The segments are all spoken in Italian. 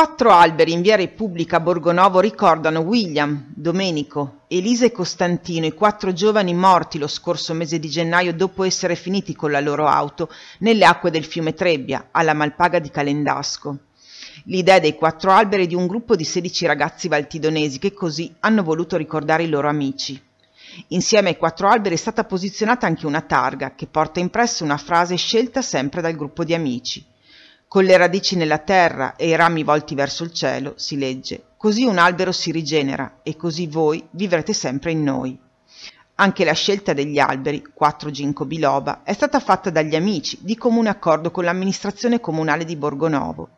Quattro alberi in via Repubblica Borgonovo ricordano William, Domenico, Elisa e Costantino, i quattro giovani morti lo scorso mese di gennaio dopo essere finiti con la loro auto nelle acque del fiume Trebbia, alla Malpaga di Calendasco. L'idea dei quattro alberi è di un gruppo di 16 ragazzi valtidonesi che così hanno voluto ricordare i loro amici. Insieme ai quattro alberi è stata posizionata anche una targa che porta impresso una frase scelta sempre dal gruppo di amici con le radici nella terra e i rami volti verso il cielo, si legge, così un albero si rigenera e così voi vivrete sempre in noi. Anche la scelta degli alberi, 4 ginkgo biloba, è stata fatta dagli amici di comune accordo con l'amministrazione comunale di Borgonovo.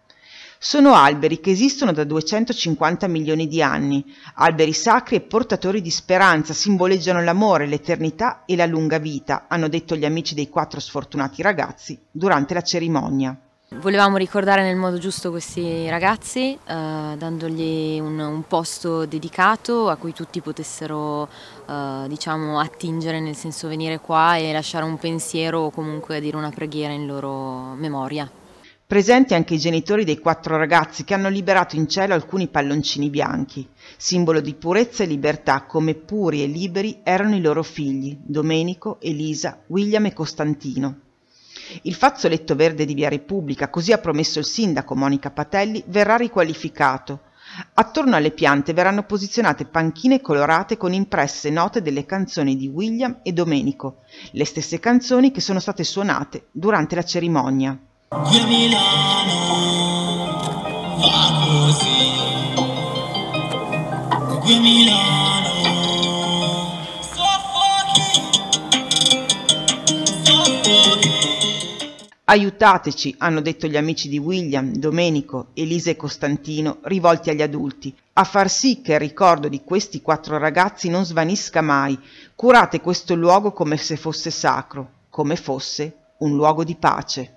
Sono alberi che esistono da 250 milioni di anni, alberi sacri e portatori di speranza, simboleggiano l'amore, l'eternità e la lunga vita, hanno detto gli amici dei quattro sfortunati ragazzi durante la cerimonia. Volevamo ricordare nel modo giusto questi ragazzi, eh, dandogli un, un, posto dedicato a cui tutti potessero eh, diciamo, attingere, nel senso venire qua e lasciare un pensiero o comunque dire una preghiera in loro memoria. Presenti anche i genitori dei quattro ragazzi che hanno liberato in cielo alcuni palloncini bianchi, simbolo di purezza e libertà come puri e liberi erano i loro figli, Domenico, Elisa, William e Costantino. Il fazzoletto verde di via Repubblica, così ha promesso il sindaco Monica Patelli, verrà riqualificato. Attorno alle piante verranno posizionate panchine colorate con impresse note delle canzoni di William e Domenico, le stesse canzoni che sono state suonate durante la cerimonia. Il Milano va così, il Milano soffochi, soffochi. Aiutateci, hanno detto gli amici di william domenico elisa e costantino rivolti agli adulti a far sì che il ricordo di questi quattro ragazzi non svanisca mai curate questo luogo come se fosse sacro come fosse un luogo di pace